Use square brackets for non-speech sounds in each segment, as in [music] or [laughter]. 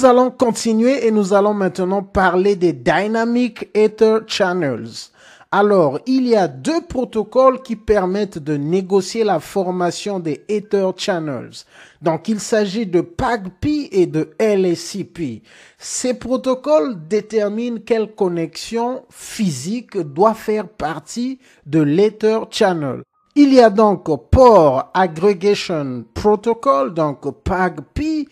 Nous allons continuer et nous allons maintenant parler des Dynamic Ether Channels. Alors, il y a deux protocoles qui permettent de négocier la formation des Ether Channels. Donc, il s'agit de PAGP et de LSCP. Ces protocoles déterminent quelle connexion physique doit faire partie de l'Ether Channel. Il y a donc Port Aggregation Protocol, donc PAGP,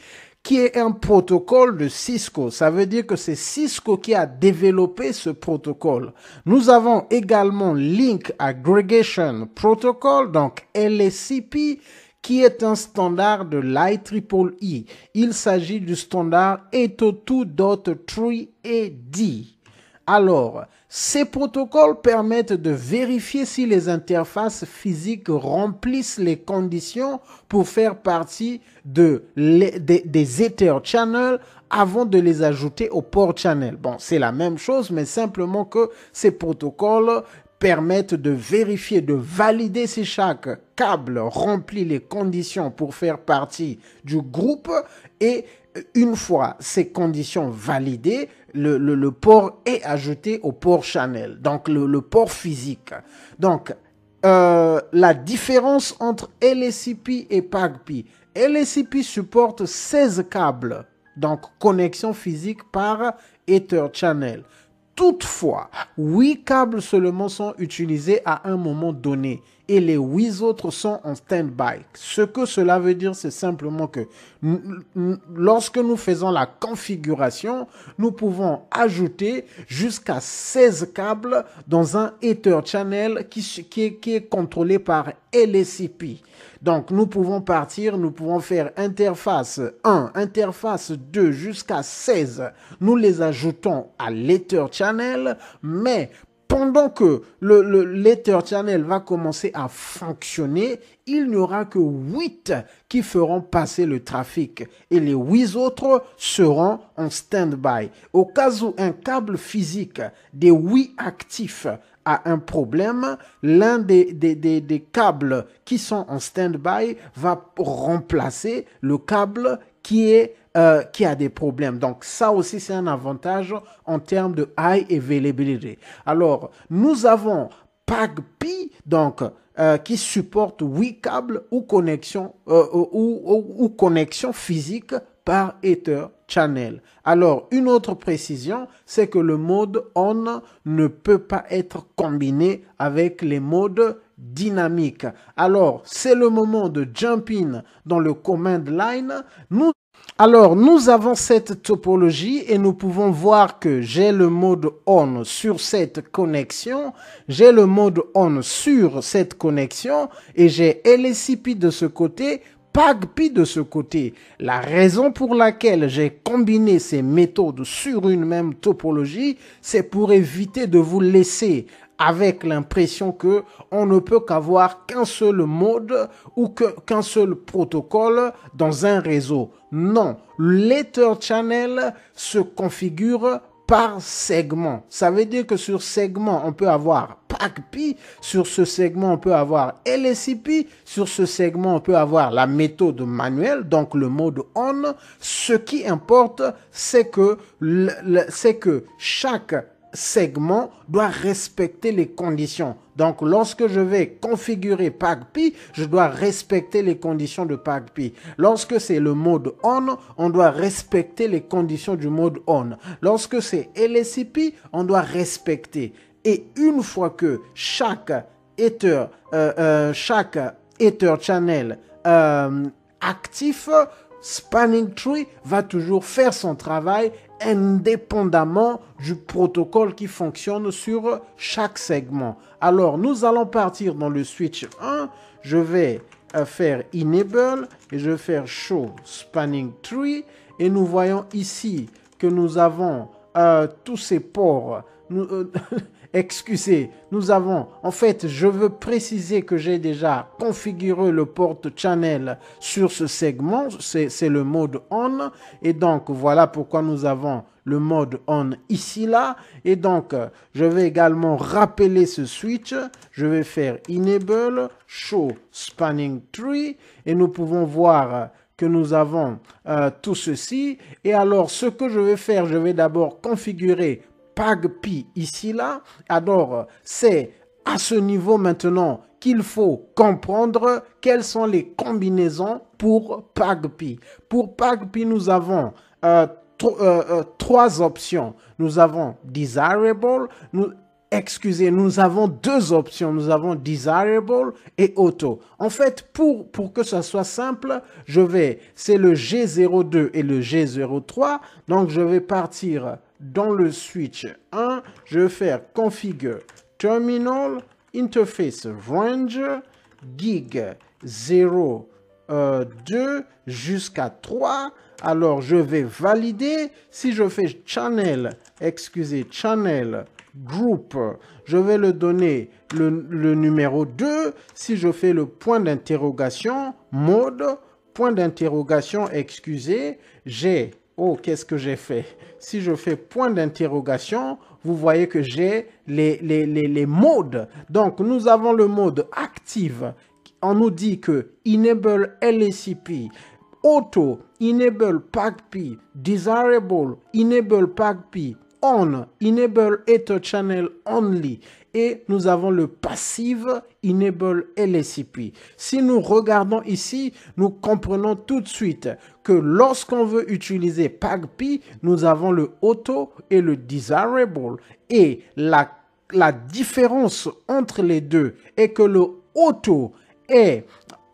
qui est un protocole de Cisco. Ça veut dire que c'est Cisco qui a développé ce protocole. Nous avons également Link Aggregation Protocol, donc LSCP, qui est un standard de l'IEEE. Il s'agit du standard 802.3ad. Alors, ces protocoles permettent de vérifier si les interfaces physiques remplissent les conditions pour faire partie des, des Ether Channel avant de les ajouter au port channel. Bon, c'est la même chose, mais simplement que ces protocoles permettent de vérifier, de valider si chaque câble remplit les conditions pour faire partie du groupe et une fois ces conditions validées, le, port est ajouté au port channel », donc le, port physique. Donc, euh, la différence entre LSCP et PAGP, LSCP supporte 16 câbles, donc connexion physique par Ether Channel. Toutefois, huit câbles seulement sont utilisés à un moment donné et les huit autres sont en stand-by. Ce que cela veut dire, c'est simplement que lorsque nous faisons la configuration, nous pouvons ajouter jusqu'à 16 câbles dans un Ether Channel qui, est, qui est contrôlé par LSCP. Donc, nous pouvons partir, nous pouvons faire interface 1, interface 2 jusqu'à 16. Nous les ajoutons à l'Ether Channel, mais pendant que le, le Letter Channel va commencer à fonctionner, il n'y aura que 8 qui feront passer le trafic et les 8 autres seront en stand-by. Au cas où un câble physique des 8 actifs a un problème, l'un des, des, des, des câbles qui sont en stand-by va remplacer le câble qui est euh, qui a des problèmes. Donc ça aussi, c'est un avantage en termes de high availability. Alors, nous avons PAGPI, donc, euh, qui supporte 8 câbles ou connexion, euh, ou, connexion physique par Ether Channel. Alors, une autre précision, c'est que le mode on ne peut pas être combiné avec les modes dynamiques. Alors, c'est le moment de jump in dans le command line. Nous alors, nous avons cette topologie et nous pouvons voir que j'ai le mode on sur cette connexion, j'ai le mode on sur cette connexion et j'ai LSIP de ce côté, PAGP de ce côté. La raison pour laquelle j'ai combiné ces méthodes sur une même topologie, c'est pour éviter de vous laisser avec l'impression que on ne peut qu'avoir qu'un seul mode ou qu'un seul protocole dans un réseau. Non, l'Ether Channel se configure par segment. Ça veut dire que sur segment, on peut avoir PACP, sur ce segment, on peut avoir LSIP, sur ce segment, on peut avoir la méthode manuelle, donc le mode on. Ce qui importe, c'est que, c'est que chaque segment doit respecter les conditions. Donc, lorsque je vais configurer PAGPI, je dois respecter les conditions de PAGPI. Lorsque c'est le mode on, on doit respecter les conditions du mode on. Lorsque c'est LSCP, on doit respecter. Et une fois que chaque ether, euh, euh, chaque ether channel euh, actif, Spanning Tree va toujours faire son travail indépendamment du protocole qui fonctionne sur chaque segment. Alors, nous allons partir dans le switch 1. Je vais euh, faire enable et je vais faire show spanning tree. Et nous voyons ici que nous avons euh, tous ces ports. Euh, [laughs] excusez, nous avons, en fait, je veux préciser que j'ai déjà configuré le porte channel sur ce segment, c'est le mode on, et donc voilà pourquoi nous avons le mode on ici là, et donc je vais également rappeler ce switch, je vais faire enable, show spanning tree, et nous pouvons voir que nous avons euh, tout ceci. Et alors, ce que je vais faire, je vais d'abord configurer PAGPI ici-là. Alors, c'est à ce niveau maintenant qu'il faut comprendre quelles sont les combinaisons pour PAGPI. Pour PAGPI, nous avons euh, euh, euh, trois options. Nous avons desirable, nous, excusez, nous avons deux options. Nous avons desirable et auto. En fait, pour, pour que ça soit simple, je vais, c'est le G02 et le G03. Donc, je vais partir dans le switch 1, je vais faire configure terminal interface range gig 0 2 euh, jusqu'à 3. Alors je vais valider. Si je fais channel, excusez, channel group, je vais le donner le numéro 2. Si je fais le point d'interrogation, mode, point d'interrogation, excusez, j'ai oh, qu'est-ce que j'ai fait Si je fais point d'interrogation, vous voyez que j'ai les, les, modes. Donc, nous avons le mode active. On nous dit que enable LACP, auto, enable PACP, desirable, enable PACP, on, enable ether channel only nous avons le passive Enable LSCP. Si nous regardons ici, nous comprenons tout de suite que lorsqu'on veut utiliser pagpi nous avons le Auto et le Desirable. Et la, la différence entre les deux est que le Auto est...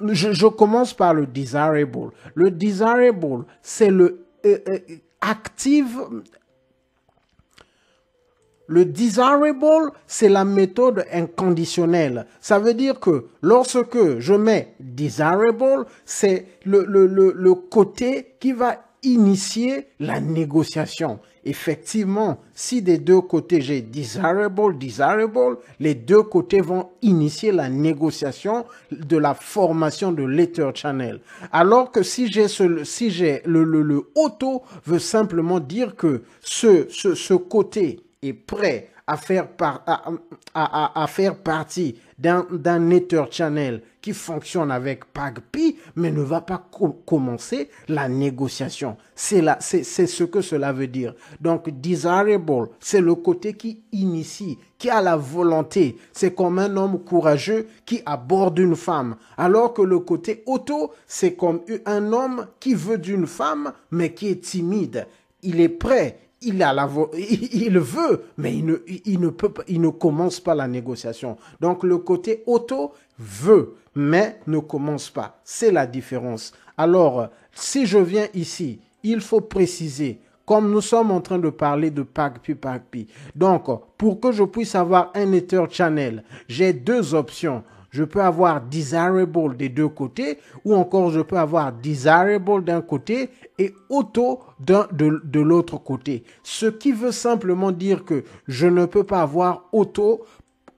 Je, commence par le Desirable. Le Desirable, c'est le... Euh, euh, active le desirable, c'est la méthode inconditionnelle. Ça veut dire que lorsque je mets desirable, c'est le, côté qui va initier la négociation. Effectivement, si des deux côtés j'ai desirable, desirable, les deux côtés vont initier la négociation de la formation de letter channel. Alors que si j'ai si le, le, le auto veut simplement dire que ce, ce, ce côté prêt à faire, part à, faire partie d'un, d'un Channel qui fonctionne avec Pagpi, mais ne va pas commencer la négociation. C'est, la, c'est, c'est ce que cela veut dire. Donc, desirable, c'est le côté qui initie, qui a la volonté. C'est comme un homme courageux qui aborde une femme. Alors que le côté auto, c'est comme un homme qui veut d'une femme, mais qui est timide il est prêt, il, a la il, veut, mais il ne, il, ne il ne commence pas la négociation. Donc le côté auto veut, mais ne commence pas. C'est la différence. Alors, si je viens ici, il faut préciser, comme nous sommes en train de parler de PagPi, PagPi. Donc, pour que je puisse avoir un Ether Channel, j'ai deux options. Je peux avoir desirable des deux côtés, ou encore je peux avoir desirable d'un côté et auto d'un, de, de l'autre côté. Ce qui veut simplement dire que je ne peux pas avoir auto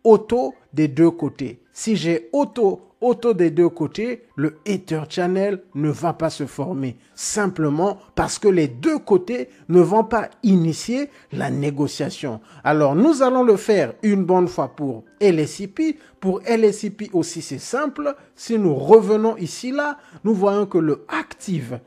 auto des deux côtés. Si j'ai auto, auto des deux côtés, le hater channel ne va pas se former. Simplement parce que les deux côtés ne vont pas initier la négociation. Alors nous allons le faire une bonne fois pour LSIP. Pour LSIP aussi c'est simple. Si nous revenons ici là, nous voyons que le active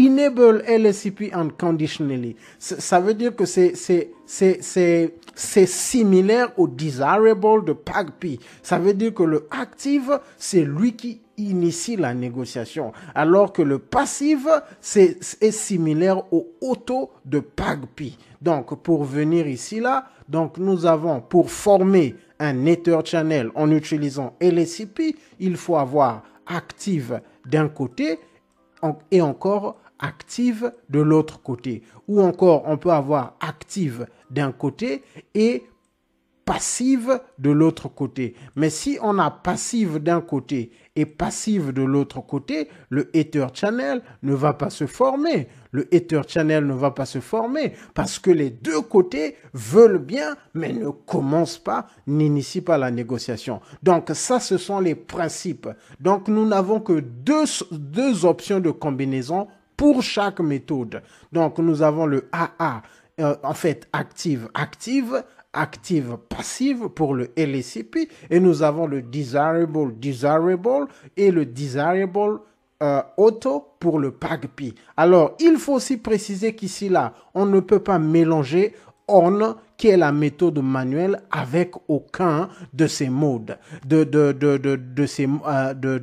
enable LSCP unconditionally. Ça veut dire que c'est, c'est, c'est, c'est similaire au desirable de pagp. Ça veut dire que le active, c'est lui qui initie la négociation, alors que le passive c'est, est similaire au auto de PAGP. Donc, pour venir ici, là, donc nous avons, pour former un Ether Channel en utilisant LSCP, il faut avoir active d'un côté et encore active de l'autre côté. Ou encore, on peut avoir active d'un côté et passive de l'autre côté. Mais si on a passive d'un côté et passive de l'autre côté, le Ether Channel ne va pas se former. Le Ether Channel ne va pas se former parce que les deux côtés veulent bien, mais ne commencent pas, n'initient pas la négociation. Donc ça, ce sont les principes. Donc nous n'avons que deux, deux options de combinaison pour chaque méthode. Donc, nous avons le AA, euh, en fait, active-active, active passive pour le LSCP et nous avons le desirable desirable et le desirable euh, auto pour le PAGP. Alors, il faut aussi préciser qu'ici là, on ne peut pas mélanger on qui est la méthode manuelle avec aucun de ces modes, de, de, ces, euh, de,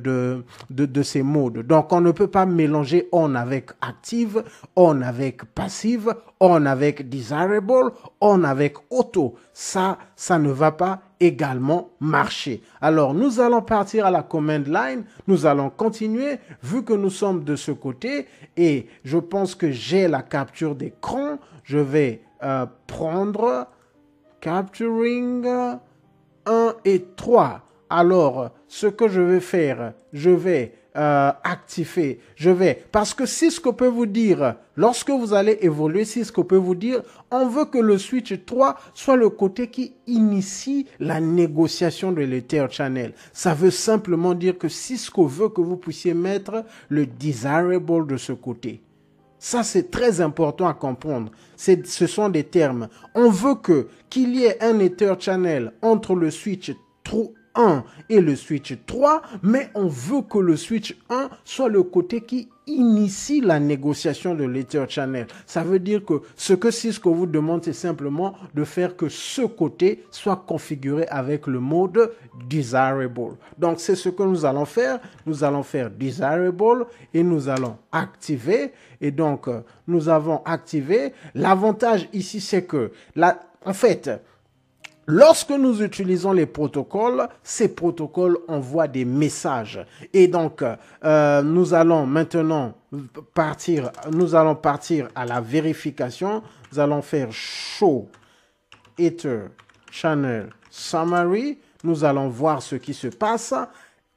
de ces modes. Donc, on ne peut pas mélanger on avec active, on avec passive, on avec desirable, on avec auto. Ça, ça ne va pas également marcher. Alors, nous allons partir à la command line, nous allons continuer, vu que nous sommes de ce côté, et je pense que j'ai la capture d'écran, je vais euh, prendre, capturing 1 et 3. Alors, ce que je vais faire, je vais euh, activer, je vais. Parce que c'est ce qu'on peut vous dire, lorsque vous allez évoluer, c'est ce qu'on peut vous dire, on veut que le switch 3 soit le côté qui initie la négociation de l'Ether Channel. Ça veut simplement dire que Cisco veut que vous puissiez mettre le desirable de ce côté. Ça, c'est très important à comprendre. Ce sont des termes. On veut que qu'il y ait un Ether Channel entre le switch 1 et le switch 3, mais on veut que le switch 1 soit le côté qui initie la négociation de l'Ether Channel. Ça veut dire que ce que Cisco vous demande, c'est simplement de faire que ce côté soit configuré avec le mode desirable. Donc c'est ce que nous allons faire. Nous allons faire desirable et nous allons activer. Et donc euh, nous avons activé. L'avantage ici, c'est que, la, en fait, Lorsque nous utilisons les protocoles, ces protocoles envoient des messages. Et donc, euh, nous allons maintenant partir, nous allons partir à la vérification. Nous allons faire show ether channel summary. Nous allons voir ce qui se passe.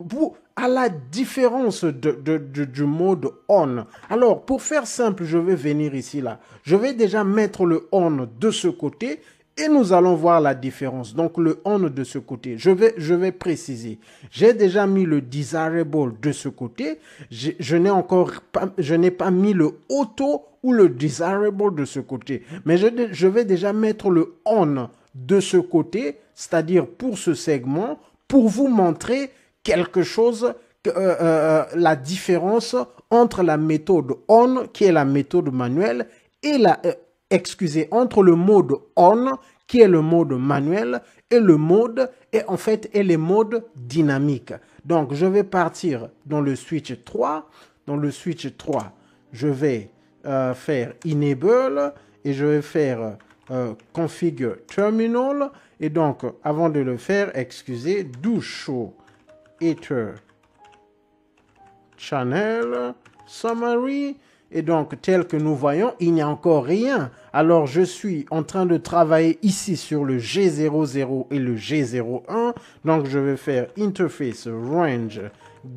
Pour, à la différence du mode on. Alors, pour faire simple, je vais venir ici là. Je vais déjà mettre le on de ce côté et nous allons voir la différence. Donc le on de ce côté. Je vais, je vais préciser. J'ai déjà mis le desirable de ce côté. Je, n'ai encore pas, je n'ai pas mis le auto ou le desirable de ce côté. Mais je, vais déjà mettre le on de ce côté, c'est-à-dire pour ce segment, pour vous montrer quelque chose, euh, euh, euh, la différence entre la méthode on, qui est la méthode manuelle, et la, excusez, entre le mode on qui est le mode manuel, et le mode, est en fait, est les modes dynamique Donc, je vais partir dans le switch 3. Dans le switch 3, je vais euh, faire enable et je vais faire euh, configure terminal. Et donc, avant de le faire, excusez, do show ether channel summary. Et donc, tel que nous voyons, il n'y a encore rien. Alors, je suis en train de travailler ici sur le G00 et le G01. Donc, je vais faire interface range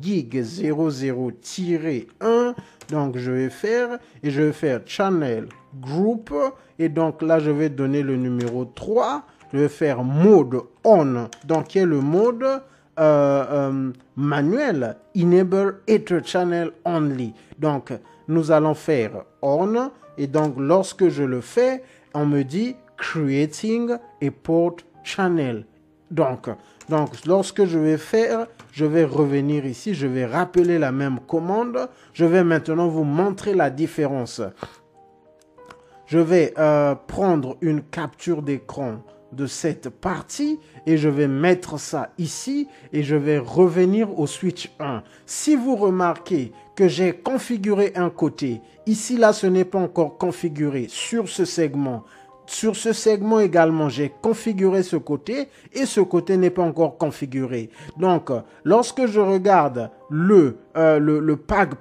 gig 00-1. Donc, je vais faire et je vais faire channel group. Et donc, là, je vais donner le numéro 3. Je vais faire mode on. Donc, qui est le mode euh, euh, manuel. Enable ether channel only. Donc, nous allons faire on, et donc lorsque je le fais, on me dit creating a port channel. Donc, donc lorsque je vais faire, je vais revenir ici, je vais rappeler la même commande. Je vais maintenant vous montrer la différence. Je vais euh, prendre une capture d'écran de cette partie et je vais mettre ça ici et je vais revenir au switch 1. Si vous remarquez que j'ai configuré un côté. Ici, là, ce n'est pas encore configuré sur ce segment. Sur ce segment également, j'ai configuré ce côté et ce côté n'est pas encore configuré. Donc, lorsque je regarde le, euh, le, le pack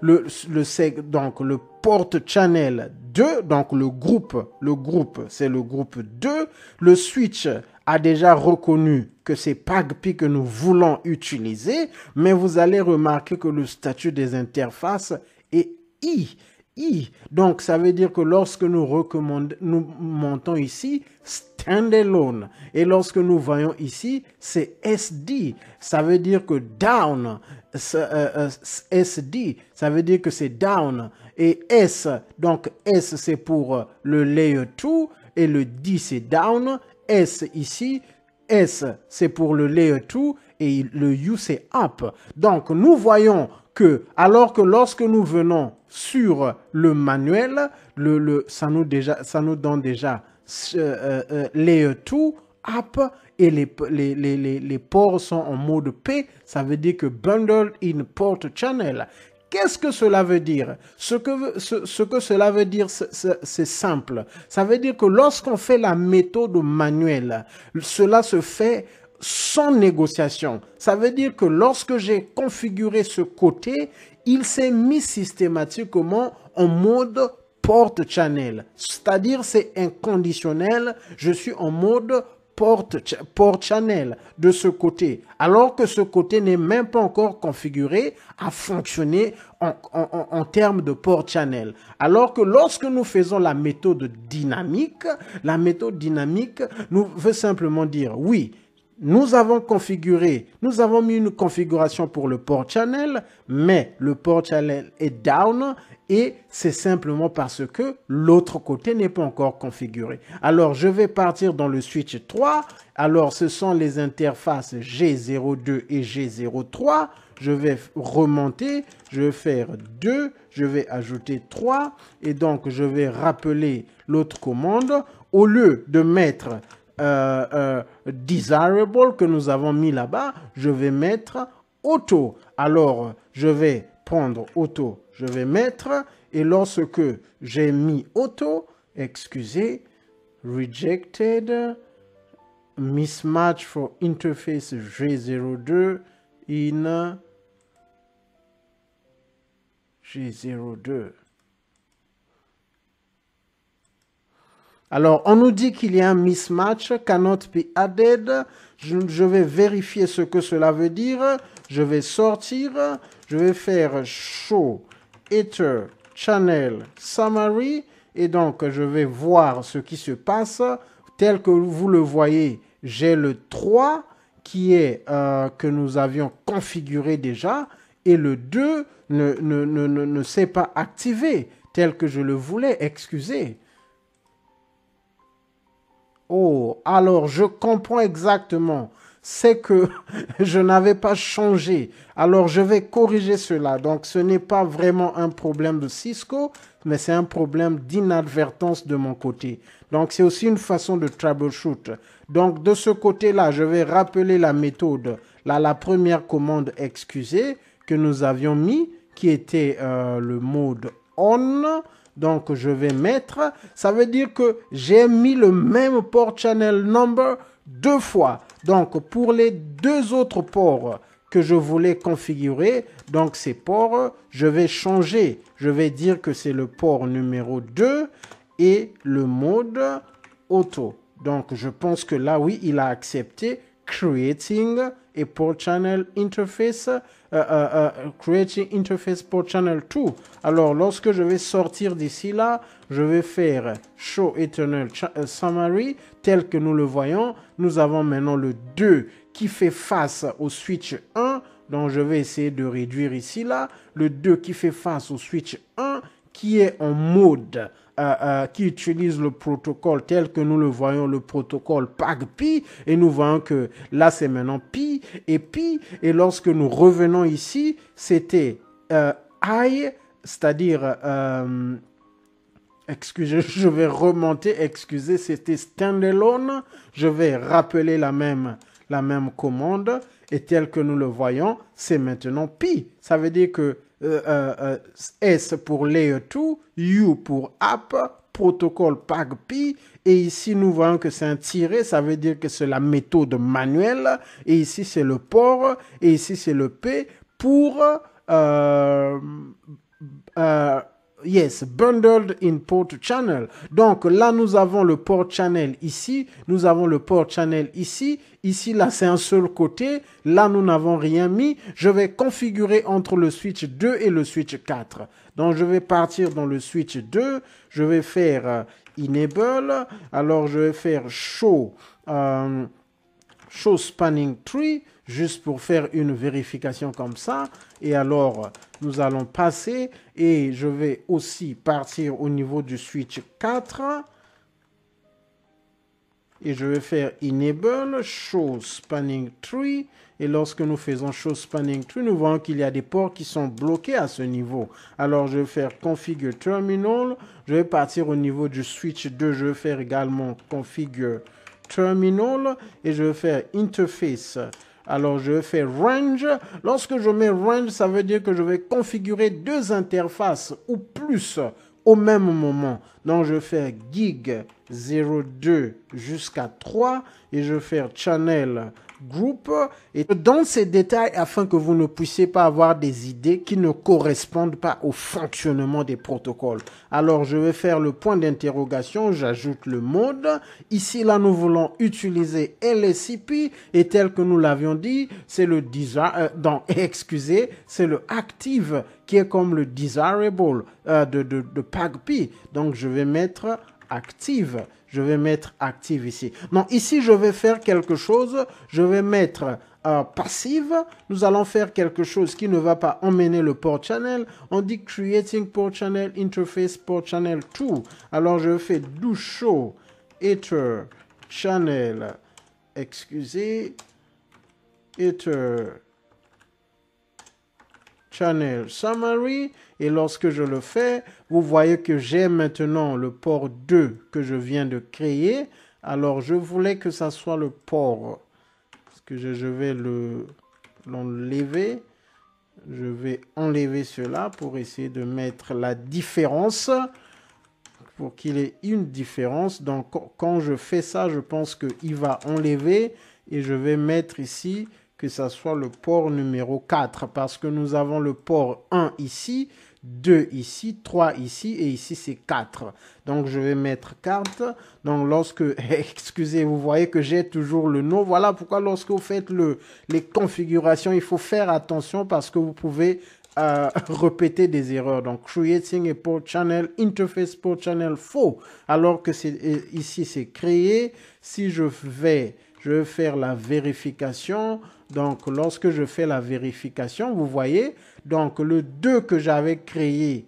le, le, donc le porte channel 2, donc le groupe, le groupe, c'est le groupe 2. Le switch a déjà reconnu que c'est PAGPI que nous voulons utiliser, mais vous allez remarquer que le statut des interfaces est I. I. Donc, ça veut dire que lorsque nous, recommandons, nous montons ici, standalone. Et lorsque nous voyons ici, c'est SD. Ça veut dire que down, euh, euh, SD, ça veut dire que c'est down et S. Donc S c'est pour euh, le layer 2 et le D c'est down. S ici, S c'est pour le layer 2 et le U c'est up. Donc nous voyons que alors que lorsque nous venons sur le manuel, le, ça, nous déjà, ça nous donne déjà euh, euh, layer 2, up et les, les, les, ports sont en mode P, ça veut dire que bundle in port channel. Qu'est-ce que cela veut dire ce que, ce, que, cela veut dire, c'est simple. Ça veut dire que lorsqu'on fait la méthode manuelle, cela se fait sans négociation. Ça veut dire que lorsque j'ai configuré ce côté, il s'est mis systématiquement en mode porte channel. C'est-à-dire c'est inconditionnel, je suis en mode port, channel de ce côté, alors que ce côté n'est même pas encore configuré à fonctionner en, en termes de port channel. Alors que lorsque nous faisons la méthode dynamique, la méthode dynamique nous veut simplement dire oui, nous avons configuré, nous avons mis une configuration pour le port channel, mais le port channel est down et c'est simplement parce que l'autre côté n'est pas encore configuré. Alors je vais partir dans le switch 3. Alors ce sont les interfaces G02 et G03. Je vais remonter, je vais faire 2, je vais ajouter 3 et donc je vais rappeler l'autre commande. Au lieu de mettre euh, euh, desirable que nous avons mis là-bas, je vais mettre auto. Alors je vais prendre auto je vais mettre, et lorsque j'ai mis auto, excusez, rejected, mismatch for interface G02 in G02. Alors, on nous dit qu'il y a un mismatch, cannot be added. Je, je, vais vérifier ce que cela veut dire. Je vais sortir. Je vais faire show Ether Channel Summary. Et donc, je vais voir ce qui se passe. Tel que vous le voyez, j'ai le 3 qui est euh, que nous avions configuré déjà et le 2 ne, ne s'est pas activé tel que je le voulais. Excusez. Oh, alors je comprends exactement c'est que [laughs] je n'avais pas changé. Alors je vais corriger cela. Donc ce n'est pas vraiment un problème de Cisco, mais c'est un problème d'inadvertance de mon côté. Donc c'est aussi une façon de troubleshoot. Donc de ce côté-là, je vais rappeler la méthode, là, la première commande excusée que nous avions mis, qui était euh, le mode on. Donc je vais mettre, ça veut dire que j'ai mis le même port channel number deux fois. Donc pour les deux autres ports que je voulais configurer, donc ces ports, je vais changer. Je vais dire que c'est le port numéro 2 et le mode auto. Donc je pense que là, oui, il a accepté Creating a Port Channel Interface euh, euh, euh, Creating Interface pour Channel 2. Alors, lorsque je vais sortir d'ici là, je vais faire Show Eternal euh, Summary, tel que nous le voyons. Nous avons maintenant le 2 qui fait face au Switch 1. Donc, je vais essayer de réduire ici là. Le 2 qui fait face au Switch 1 qui est en mode, euh, euh, qui utilise le protocole tel que nous le voyons, le protocole pi, et nous voyons que là c'est maintenant Pi et Pi, et lorsque nous revenons ici, c'était euh, I, c'est-à-dire... Excusez, [laughs] je vais remonter, excusez, c'était standalone. Je vais rappeler la même, la même commande. Et tel que nous le voyons, c'est maintenant pi. Ça veut dire que euh, euh, euh, S pour Layer 2, U pour App, protocole PagPi. Et ici, nous voyons que c'est un tiré, ça veut dire que c'est la méthode manuelle. Et ici, c'est le port. Et ici, c'est le P pour euh, Yes, bundled in port channel. Donc là, nous avons le port channel ici, nous avons le port channel ici, ici, là, c'est un seul côté, là, nous n'avons rien mis. Je vais configurer entre le switch 2 et le switch 4. Donc, je vais partir dans le switch 2, je vais faire euh, enable, alors je vais faire show. Euh, Show spanning tree juste pour faire une vérification comme ça. Et alors, nous allons passer et je vais aussi partir au niveau du switch 4. Et je vais faire enable show spanning tree. Et lorsque nous faisons show spanning tree, nous voyons qu'il y a des ports qui sont bloqués à ce niveau. Alors je vais faire configure terminal. Je vais partir au niveau du switch 2. Je vais faire également configure terminal et je vais faire interface. Alors je vais faire range. Lorsque je mets range, ça veut dire que je vais configurer deux interfaces ou plus au même moment. Donc je vais faire gig 02 jusqu'à 3 et je vais faire channel Groupe et dans ces détails afin que vous ne puissiez pas avoir des idées qui ne correspondent pas au fonctionnement des protocoles. Alors je vais faire le point d'interrogation, j'ajoute le mode. Ici là nous voulons utiliser LSCP et tel que nous l'avions dit, c'est le desire, euh, dans, [laughs] excusez, c'est le active qui est comme le desirable euh, de, de, de Donc je vais mettre active je vais mettre active ici. Non, ici, je vais faire quelque chose, je vais mettre euh, passive. Nous allons faire quelque chose qui ne va pas emmener le port channel. On dit creating port channel interface port channel 2. Alors, je fais do show ether channel. Excusez. Ether Channel Summary et lorsque je le fais, vous voyez que j'ai maintenant le port 2 que je viens de créer. Alors je voulais que ça soit le port. Parce que je, vais le l'enlever. Je vais enlever cela pour essayer de mettre la différence pour qu'il ait une différence. Donc quand je fais ça, je pense qu'il va enlever et je vais mettre ici que ça soit le port numéro 4, parce que nous avons le port 1 ici, 2 ici, 3 ici, et ici c'est 4. Donc je vais mettre carte. Donc lorsque, [laughs] excusez, vous voyez que j'ai toujours le nom. Voilà pourquoi lorsque vous faites le, les configurations, il faut faire attention parce que vous pouvez euh, [laughs] répéter des erreurs. Donc creating a port channel, interface port channel faux. Alors que c'est ici c'est créé. Si je vais, je vais faire la vérification. Donc, lorsque je fais la vérification, vous voyez, donc le 2 que j'avais créé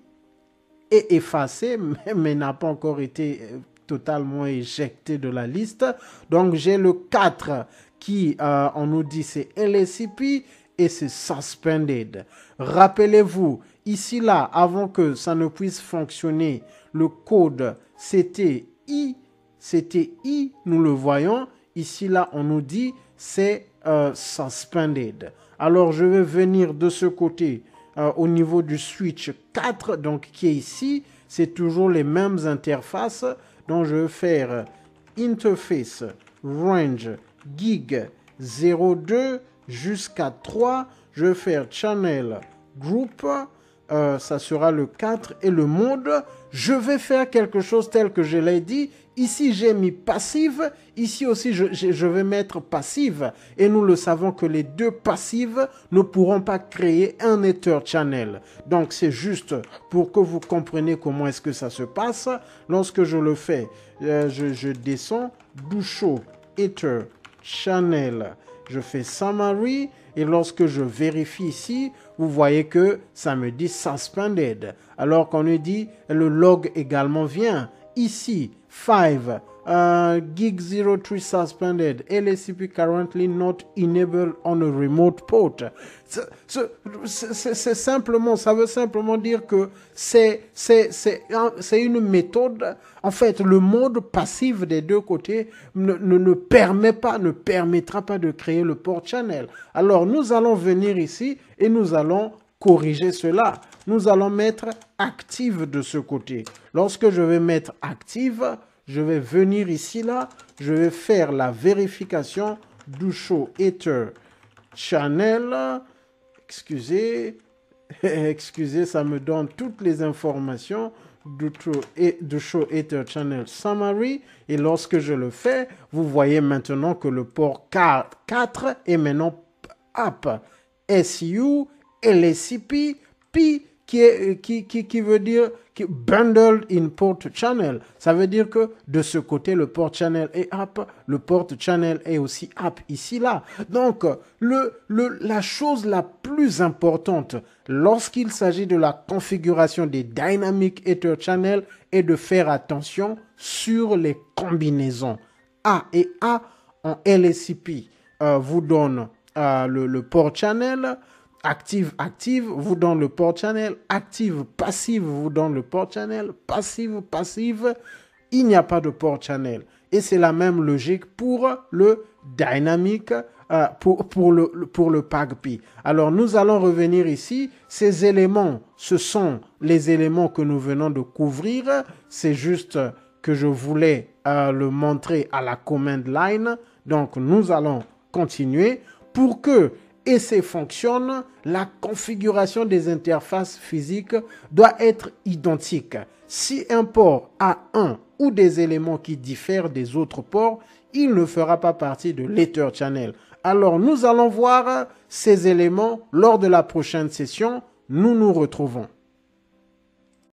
est effacé, [laughs] mais, n'a pas encore été euh, totalement éjecté de la liste. Donc, j'ai le 4 qui, on euh, nous dit, c'est LSCP et c'est suspended. Rappelez-vous, ici là, avant que ça ne puisse fonctionner, le code c'était I, c'était I, nous le voyons. Ici là, on nous dit c'est suspended. Euh, Alors je vais venir de ce côté euh, au niveau du switch 4, donc qui est ici. C'est toujours les mêmes interfaces. Donc je vais faire euh, interface, range, gig 02 jusqu'à 3. Je vais faire channel, group. ça sera le 4 et le mode. Je vais faire quelque chose tel que je l'ai dit, Ici, j'ai mis passive. Ici aussi, je, vais mettre passive. Et nous le savons que les deux passives ne pourront pas créer un Ether Channel. Donc, c'est juste pour que vous compreniez comment est-ce que ça se passe. Lorsque je le fais, euh, je, descends. Bouchot, Ether, Channel. Je fais Summary. Et lorsque je vérifie ici, vous voyez que ça me dit suspended. Alors qu'on nous dit le log également vient ici 5. Uh, gig 03 suspended. LACP currently not enabled on a remote port. C'est simplement, ça veut simplement dire que c'est une méthode. En fait, le mode passif des deux côtés ne, permet pas, ne permettra pas de créer le port channel. Alors, nous allons venir ici et nous allons corriger cela nous allons mettre active de ce côté. Lorsque je vais mettre active, je vais venir ici là, je vais faire la vérification du show Ether channel. Excusez, [laughs] excusez, ça me donne toutes les informations du, show Ether channel summary. Et lorsque je le fais, vous voyez maintenant que le port 4 est maintenant up. SU, LSCP, P, euh, qui, qui, qui, veut dire bundled in port channel. Ça veut dire que de ce côté, le port channel est app, le port channel est aussi app ici, là. Donc, le, la chose la plus importante lorsqu'il s'agit de la configuration des dynamic ether channel est de faire attention sur les combinaisons. A et A en LSCP euh, vous donne euh, le port channel, Active, active vous donne le port channel. Active, passive vous donne le port channel. Passive, passive, il n'y a pas de port channel. Et c'est la même logique pour le dynamique, euh, pour, pour, le, pour le PAGP. Alors nous allons revenir ici. Ces éléments, ce sont les éléments que nous venons de couvrir. C'est juste que je voulais euh, le montrer à la command line. Donc nous allons continuer pour que et ces fonctions, la configuration des interfaces physiques doit être identique. Si un port a un ou des éléments qui diffèrent des autres ports, il ne fera pas partie de l'Ether Channel. Alors nous allons voir ces éléments lors de la prochaine session. Nous nous retrouvons.